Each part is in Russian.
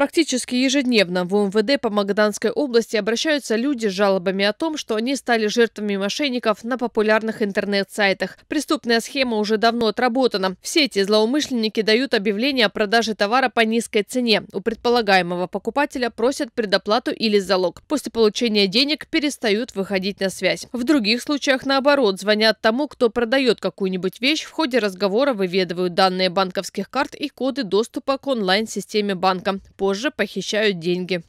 Практически ежедневно в УМВД по Магаданской области обращаются люди с жалобами о том, что они стали жертвами мошенников на популярных интернет-сайтах. Преступная схема уже давно отработана. Все эти злоумышленники дают объявление о продаже товара по низкой цене. У предполагаемого покупателя просят предоплату или залог. После получения денег перестают выходить на связь. В других случаях, наоборот, звонят тому, кто продает какую-нибудь вещь, в ходе разговора выведывают данные банковских карт и коды доступа к онлайн-системе банка позже похищают деньги.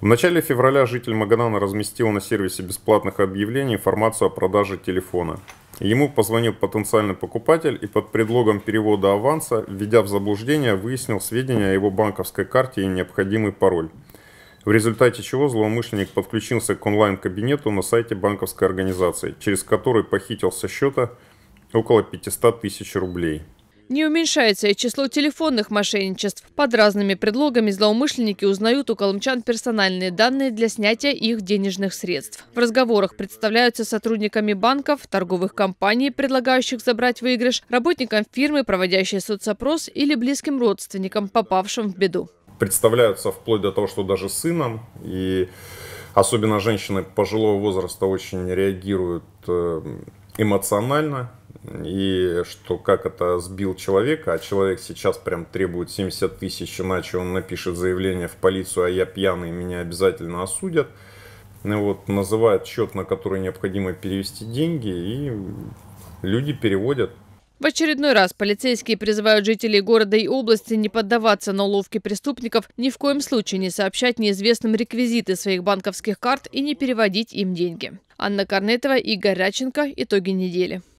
В начале февраля житель Магадана разместил на сервисе бесплатных объявлений информацию о продаже телефона. Ему позвонил потенциальный покупатель и под предлогом перевода аванса, введя в заблуждение, выяснил сведения о его банковской карте и необходимый пароль. В результате чего злоумышленник подключился к онлайн-кабинету на сайте банковской организации, через который похитил со счета около 500 тысяч рублей. Не уменьшается и число телефонных мошенничеств. Под разными предлогами злоумышленники узнают у колымчан персональные данные для снятия их денежных средств. В разговорах представляются сотрудниками банков, торговых компаний, предлагающих забрать выигрыш, работникам фирмы, проводящей соцопрос или близким родственникам, попавшим в беду. Представляются вплоть до того, что даже сыном и особенно женщины пожилого возраста очень реагируют э, эмоционально и что как это сбил человека, а человек сейчас прям требует 70 тысяч, иначе он напишет заявление в полицию, а я пьяный, меня обязательно осудят. Ну вот, называет счет, на который необходимо перевести деньги, и люди переводят. В очередной раз полицейские призывают жителей города и области не поддаваться на уловки преступников, ни в коем случае не сообщать неизвестным реквизиты своих банковских карт и не переводить им деньги. Анна Корнетова, Игорь Ряченко. Итоги недели.